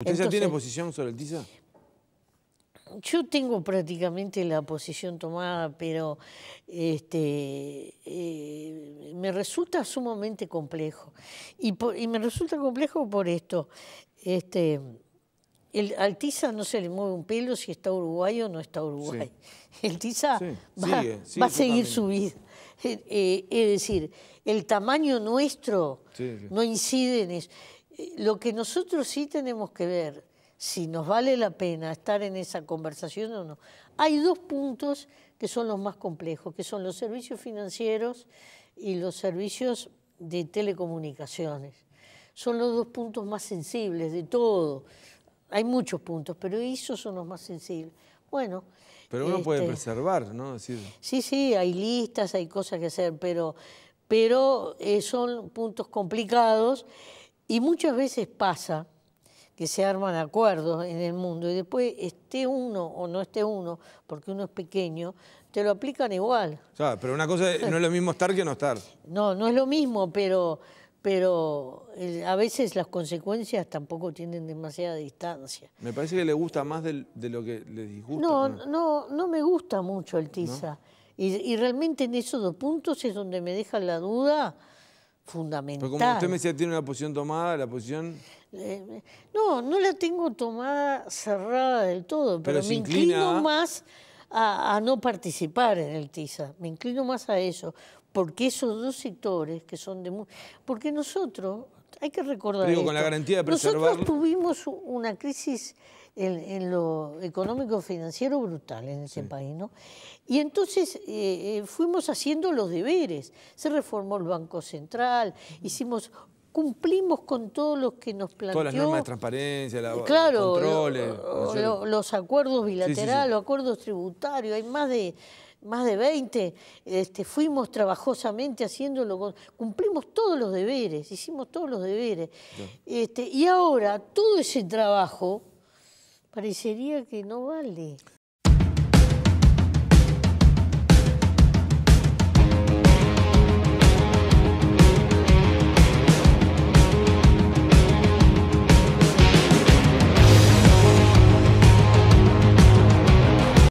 ¿Usted ya tiene posición sobre el TISA? Yo tengo prácticamente la posición tomada, pero este, eh, me resulta sumamente complejo. Y, me resulta complejo por esto. Este, el, al TISA no se le mueve un pelo si está uruguayo o no está uruguay. El TISA va, a seguir su vida. Eh, eh, es decir, el tamaño nuestro no incide en eso. Lo que nosotros sí tenemos que ver, si nos vale la pena estar en esa conversación o no, hay dos puntos que son los más complejos, que son los servicios financieros y los servicios de telecomunicaciones. Son los dos puntos más sensibles de todo. Hay muchos puntos, pero esos son los más sensibles. Bueno. Pero uno puede este, preservar, ¿no? Sí, sí, hay listas, hay cosas que hacer, pero, pero eh, son puntos complicados y muchas veces pasa que se arman acuerdos en el mundo y después esté uno o no esté uno, porque uno es pequeño, te lo aplican igual. pero una cosa no es lo mismo estar que no estar. No, no es lo mismo, pero, pero a veces las consecuencias tampoco tienen demasiada distancia. Me parece que le gusta más de lo que le disgusta. No, no, no, me gusta mucho el tiza. Y, y, realmente en esos dos puntos es donde me deja la duda fundamental. Pero como usted me decía, tiene una posición tomada, la posición... Eh, eh, no, no la tengo tomada cerrada del todo, pero, me inclino más a, no participar en el TISA. Me inclino más a eso, porque esos dos sectores que son de... Porque nosotros, hay que recordar Nosotros tuvimos una crisis en, lo económico-financiero brutal en ese país, ¿no? Y entonces eh, eh, fuimos haciendo los deberes. Se reformó el Banco Central, hicimos cumplimos con todo lo que nos planteó. Todas las normas de transparencia, claro, los controles. los acuerdos bilaterales, los acuerdos tributarios, hay más de más de 20, este, fuimos trabajosamente haciéndolo, cumplimos todos los deberes, hicimos todos los deberes. Este, y ahora todo ese trabajo parecería que no vale.